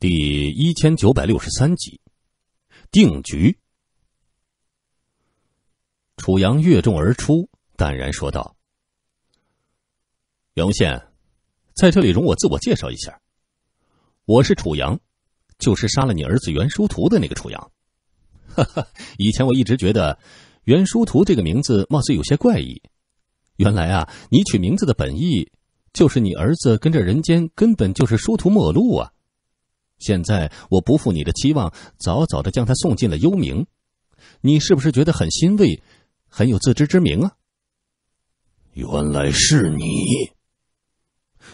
第一千九百六十三集，定局。楚阳越众而出，淡然说道：“袁宪，在这里容我自我介绍一下，我是楚阳，就是杀了你儿子袁殊图的那个楚阳。以前我一直觉得袁殊图这个名字貌似有些怪异，原来啊，你取名字的本意就是你儿子跟这人间根本就是殊途末路啊。”现在我不负你的期望，早早的将他送进了幽冥，你是不是觉得很欣慰，很有自知之明啊？原来是你。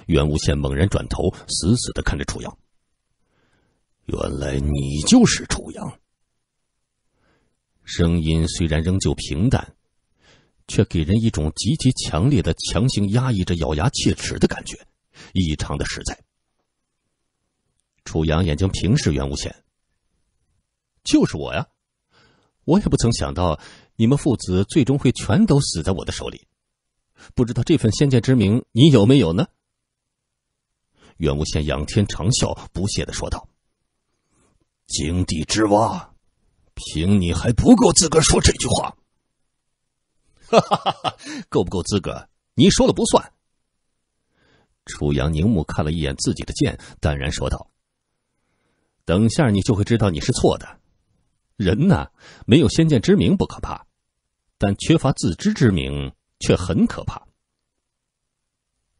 袁无羡猛然转头，死死的看着楚阳。原来你就是楚阳。声音虽然仍旧平淡，却给人一种极其强烈的强行压抑着咬牙切齿的感觉，异常的实在。楚阳眼睛平视袁无羡：“就是我呀，我也不曾想到你们父子最终会全都死在我的手里。不知道这份先见之明你有没有呢？”袁无羡仰天长笑，不屑的说道：“井底之蛙，凭你还不够资格说这句话。”“哈哈哈，够不够资格，你说了不算。”楚阳凝目看了一眼自己的剑，淡然说道。等下，你就会知道你是错的。人呐，没有先见之明不可怕，但缺乏自知之明却很可怕。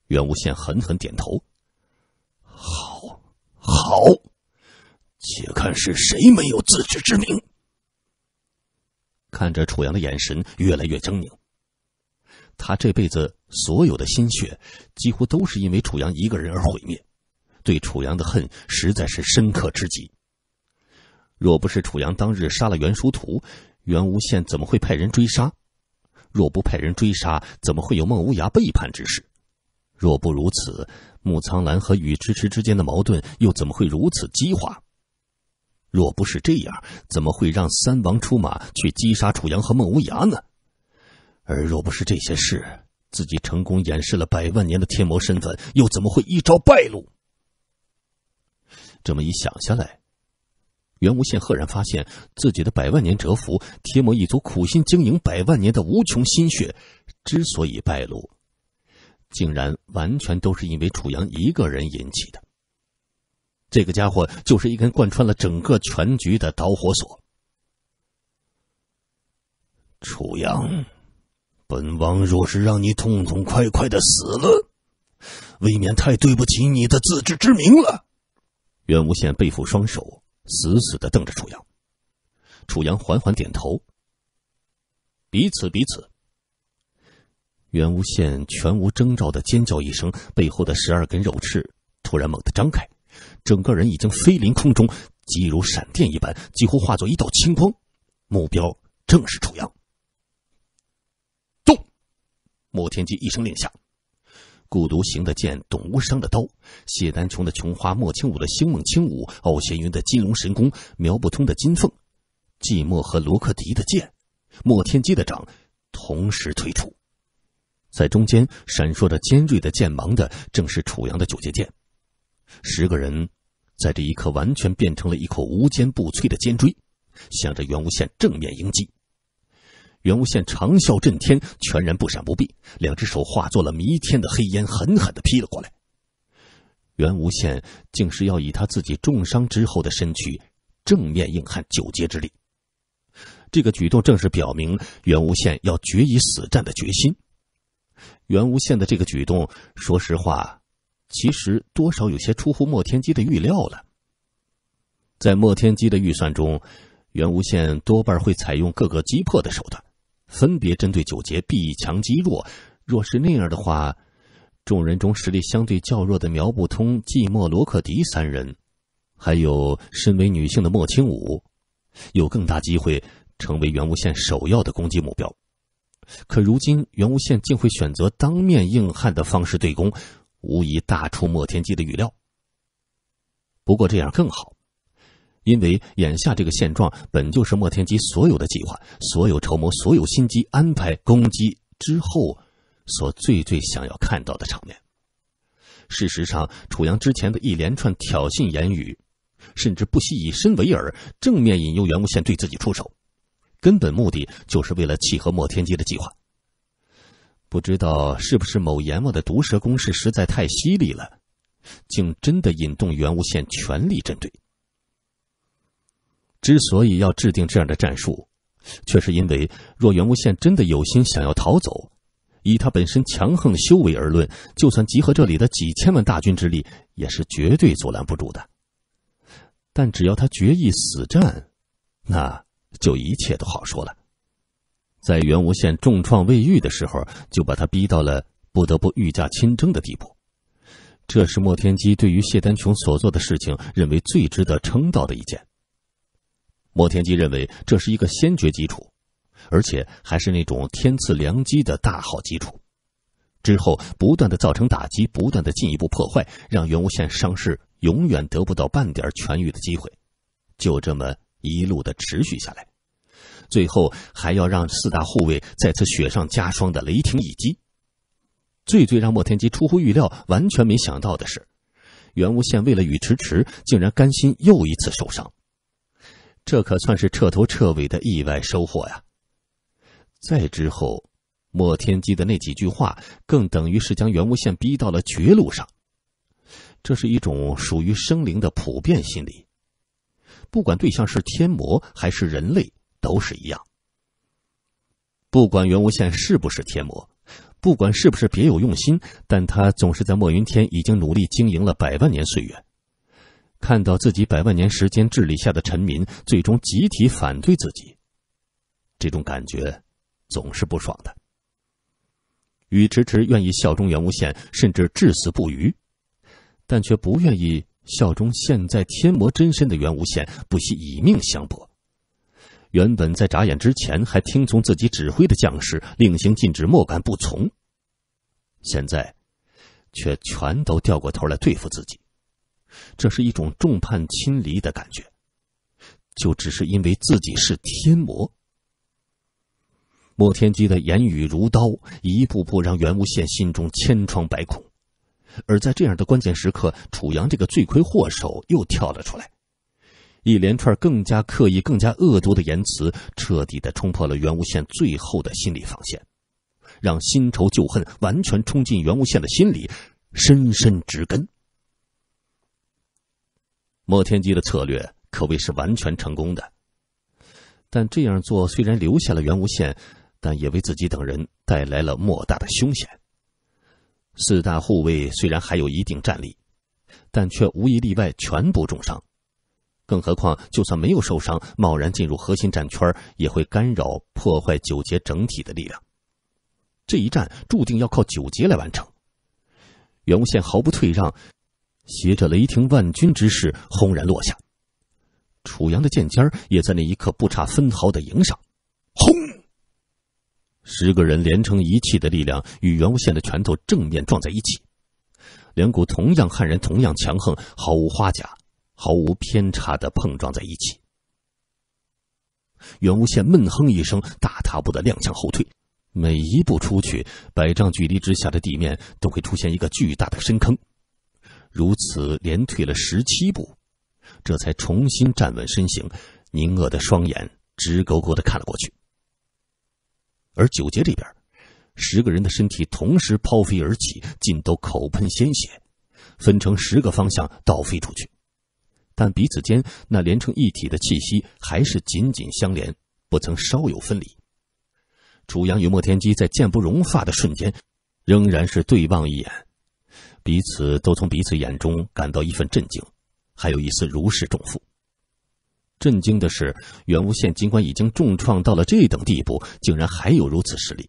袁无羡狠狠点头：“好，好，且看是谁没有自知之明。”看着楚阳的眼神越来越狰狞，他这辈子所有的心血几乎都是因为楚阳一个人而毁灭。对楚阳的恨实在是深刻之极。若不是楚阳当日杀了袁殊图，袁无羡怎么会派人追杀？若不派人追杀，怎么会有孟无涯背叛之事？若不如此，穆苍兰和雨迟迟之间的矛盾又怎么会如此激化？若不是这样，怎么会让三王出马去击杀楚阳和孟无涯呢？而若不是这些事，自己成功掩饰了百万年的天魔身份，又怎么会一招败露？这么一想下来，袁无羡赫然发现，自己的百万年蛰伏，贴膜一族苦心经营百万年的无穷心血，之所以败露，竟然完全都是因为楚阳一个人引起的。这个家伙就是一根贯穿了整个全局的导火索。楚阳，本王若是让你痛痛快快的死了，未免太对不起你的自知之明了。袁无羡背负双手，死死的瞪着楚阳。楚阳缓缓点头。彼此彼此。袁无羡全无征兆的尖叫一声，背后的十二根肉翅突然猛地张开，整个人已经飞临空中，急如闪电一般，几乎化作一道青光，目标正是楚阳。动！莫天机一声令下。孤独行的剑，董无伤的刀，谢丹琼的琼花，莫青武的星梦青舞，傲闲云的金龙神功，苗不通的金凤，寂寞和罗克迪的剑，莫天机的掌，同时推出，在中间闪烁着尖锐的剑芒的，正是楚阳的九节剑。十个人在这一刻完全变成了一口无坚不摧的尖锥，向着袁无羡正面迎击。袁无羡长啸震天，全然不闪不避，两只手化作了弥天的黑烟，狠狠的劈了过来。袁无羡竟是要以他自己重伤之后的身躯，正面硬汉九阶之力。这个举动正是表明袁无羡要决一死战的决心。袁无羡的这个举动，说实话，其实多少有些出乎莫天机的预料了。在莫天机的预算中，袁无羡多半会采用各个击破的手段。分别针对九节避强击弱，若是那样的话，众人中实力相对较弱的苗不通、寂寞罗克迪三人，还有身为女性的莫青武，有更大机会成为袁无羡首要的攻击目标。可如今袁无羡竟会选择当面硬汉的方式对攻，无疑大出莫天机的预料。不过这样更好。因为眼下这个现状，本就是莫天机所有的计划、所有筹谋、所有心机安排攻击之后，所最最想要看到的场面。事实上，楚阳之前的一连串挑衅言语，甚至不惜以身为饵，正面引诱袁无羡对自己出手，根本目的就是为了契合莫天机的计划。不知道是不是某阎王的毒蛇攻势实在太犀利了，竟真的引动袁无羡全力针对。之所以要制定这样的战术，却是因为若袁无羡真的有心想要逃走，以他本身强横的修为而论，就算集合这里的几千万大军之力，也是绝对阻拦不住的。但只要他决意死战，那就一切都好说了。在袁无羡重创未愈的时候，就把他逼到了不得不御驾亲征的地步。这是莫天机对于谢丹琼所做的事情，认为最值得称道的一件。莫天机认为这是一个先决基础，而且还是那种天赐良机的大好基础。之后不断的造成打击，不断的进一步破坏，让袁无羡伤势永远得不到半点痊愈的机会，就这么一路的持续下来。最后还要让四大护卫再次雪上加霜的雷霆一击。最最让莫天机出乎预料、完全没想到的是，袁无羡为了雨迟迟，竟然甘心又一次受伤。这可算是彻头彻尾的意外收获呀！再之后，莫天机的那几句话，更等于是将袁无羡逼到了绝路上。这是一种属于生灵的普遍心理，不管对象是天魔还是人类，都是一样。不管袁无羡是不是天魔，不管是不是别有用心，但他总是在莫云天已经努力经营了百万年岁月。看到自己百万年时间治理下的臣民最终集体反对自己，这种感觉总是不爽的。禹迟迟愿意效忠袁无羡，甚至至死不渝，但却不愿意效忠现在天魔真身的袁无羡，不惜以命相搏。原本在眨眼之前还听从自己指挥的将士，令行禁止，莫敢不从，现在却全都掉过头来对付自己。这是一种众叛亲离的感觉，就只是因为自己是天魔。莫天机的言语如刀，一步步让袁无羡心中千疮百孔。而在这样的关键时刻，楚阳这个罪魁祸首又跳了出来，一连串更加刻意、更加恶毒的言辞，彻底的冲破了袁无羡最后的心理防线，让新仇旧恨完全冲进袁无羡的心里，深深植根。莫天机的策略可谓是完全成功的，但这样做虽然留下了元无限，但也为自己等人带来了莫大的凶险。四大护卫虽然还有一定战力，但却无一例外全部重伤。更何况，就算没有受伤，贸然进入核心战圈也会干扰破坏九节整体的力量。这一战注定要靠九节来完成。袁无限毫不退让。携着雷霆万钧之势轰然落下，楚阳的剑尖也在那一刻不差分毫的迎上，轰！十个人连成一气的力量与袁无羡的拳头正面撞在一起，两股同样悍然、同样强横、毫无花甲、毫无偏差的碰撞在一起。袁无羡闷哼一声，大踏步的踉跄后退，每一步出去百丈距离之下的地面都会出现一个巨大的深坑。如此连退了十七步，这才重新站稳身形，宁恶的双眼直勾勾的看了过去。而九节这边，十个人的身体同时抛飞而起，尽都口喷鲜血，分成十个方向倒飞出去，但彼此间那连成一体的气息还是紧紧相连，不曾稍有分离。楚阳与莫天机在剑不容发的瞬间，仍然是对望一眼。彼此都从彼此眼中感到一份震惊，还有一丝如释重负。震惊的是，元无羡尽管已经重创到了这等地步，竟然还有如此实力，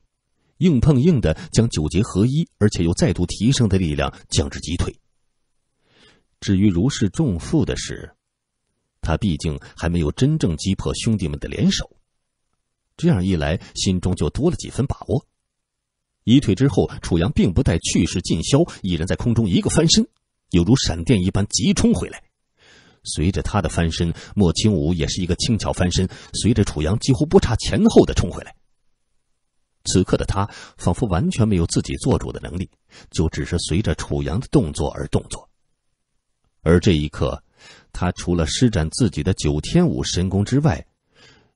硬碰硬的将九节合一，而且又再度提升的力量，降至击退。至于如释重负的是，他毕竟还没有真正击破兄弟们的联手，这样一来，心中就多了几分把握。一退之后，楚阳并不带去势尽消，一人在空中一个翻身，犹如闪电一般急冲回来。随着他的翻身，莫清武也是一个轻巧翻身，随着楚阳几乎不差前后的冲回来。此刻的他，仿佛完全没有自己做主的能力，就只是随着楚阳的动作而动作。而这一刻，他除了施展自己的九天武神功之外，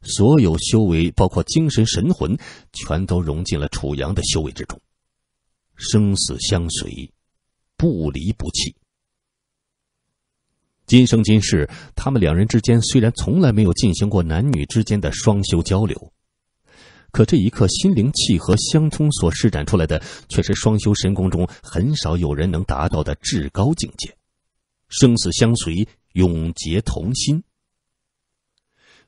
所有修为，包括精神、神魂，全都融进了楚阳的修为之中。生死相随，不离不弃。今生今世，他们两人之间虽然从来没有进行过男女之间的双修交流，可这一刻，心灵契合、相通所施展出来的，却是双修神功中很少有人能达到的至高境界——生死相随，永结同心。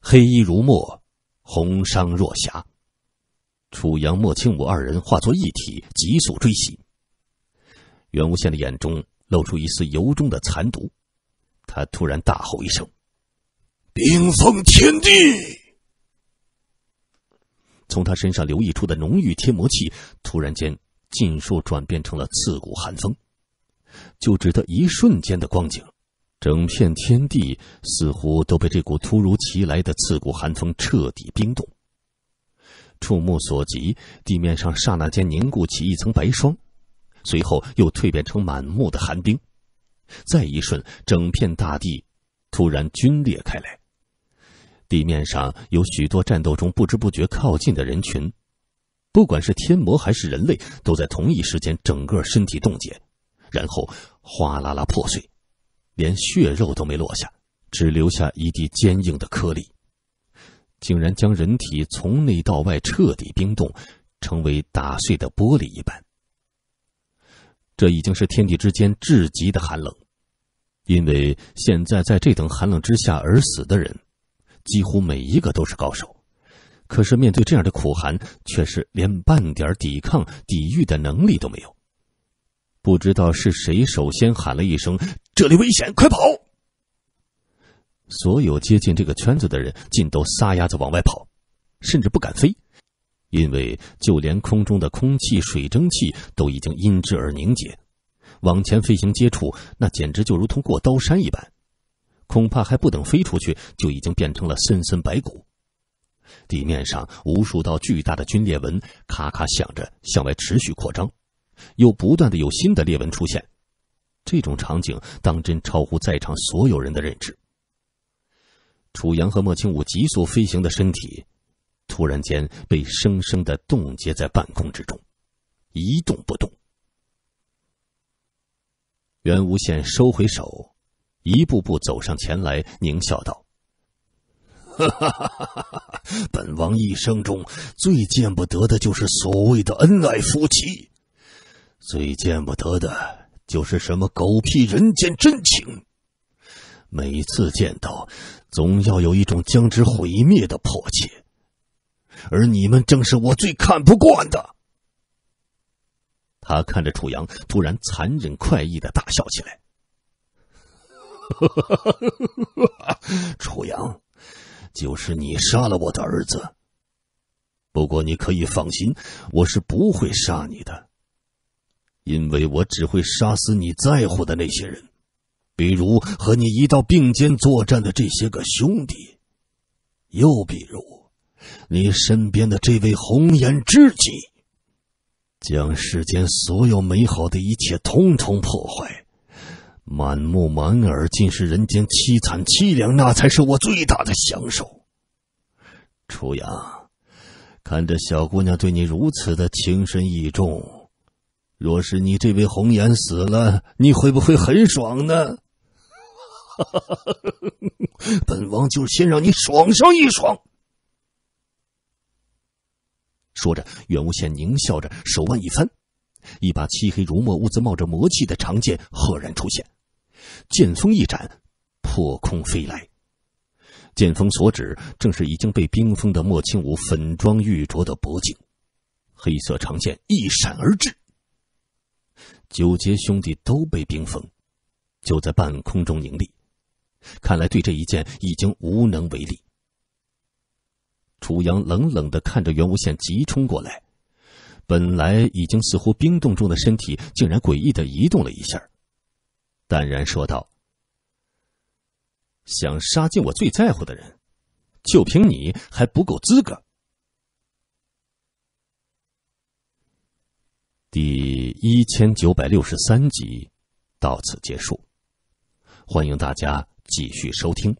黑衣如墨，红裳若霞。楚阳、莫清武二人化作一体，急速追袭。袁无羡的眼中露出一丝由衷的残毒，他突然大吼一声：“冰封天地！”从他身上流溢出的浓郁天魔气，突然间尽数转变成了刺骨寒风，就只得一瞬间的光景。整片天地似乎都被这股突如其来的刺骨寒风彻底冰冻。触目所及，地面上刹那间凝固起一层白霜，随后又蜕变成满目的寒冰。再一瞬，整片大地突然龟裂开来。地面上有许多战斗中不知不觉靠近的人群，不管是天魔还是人类，都在同一时间整个身体冻结，然后哗啦啦破碎。连血肉都没落下，只留下一地坚硬的颗粒，竟然将人体从内到外彻底冰冻，成为打碎的玻璃一般。这已经是天地之间至极的寒冷，因为现在在这等寒冷之下而死的人，几乎每一个都是高手，可是面对这样的苦寒，却是连半点抵抗抵御的能力都没有。不知道是谁首先喊了一声：“这里危险，快跑！”所有接近这个圈子的人，尽都撒丫子往外跑，甚至不敢飞，因为就连空中的空气、水蒸气都已经因之而凝结。往前飞行接触，那简直就如同过刀山一般，恐怕还不等飞出去，就已经变成了森森白骨。地面上无数道巨大的皲裂纹，咔咔响着向外持续扩张。又不断的有新的裂纹出现，这种场景当真超乎在场所有人的认知。楚阳和莫清武急速飞行的身体，突然间被生生的冻结在半空之中，一动不动。袁无羡收回手，一步步走上前来，狞笑道：“本王一生中最见不得的就是所谓的恩爱夫妻。”最见不得的就是什么狗屁人间真情。每次见到，总要有一种将之毁灭的迫切。而你们正是我最看不惯的。他看着楚阳，突然残忍快意的大笑起来：“ 楚阳，就是你杀了我的儿子。不过你可以放心，我是不会杀你的。”因为我只会杀死你在乎的那些人，比如和你一道并肩作战的这些个兄弟，又比如你身边的这位红颜知己，将世间所有美好的一切通通破坏，满目满耳尽是人间凄惨凄凉，那才是我最大的享受。楚阳，看这小姑娘对你如此的情深意重。若是你这位红颜死了，你会不会很爽呢？本王就先让你爽上一爽。说着，袁无羡狞笑着，手腕一翻，一把漆黑如墨、兀自冒着魔气的长剑赫然出现，剑锋一斩，破空飞来。剑锋所指，正是已经被冰封的莫清武粉妆玉琢的脖颈，黑色长剑一闪而至。九劫兄弟都被冰封，就在半空中凝立，看来对这一剑已经无能为力。楚阳冷冷的看着袁无羡急冲过来，本来已经似乎冰冻中的身体，竟然诡异的移动了一下，淡然说道：“想杀尽我最在乎的人，就凭你还不够资格。”第一千九百六十三集到此结束，欢迎大家继续收听。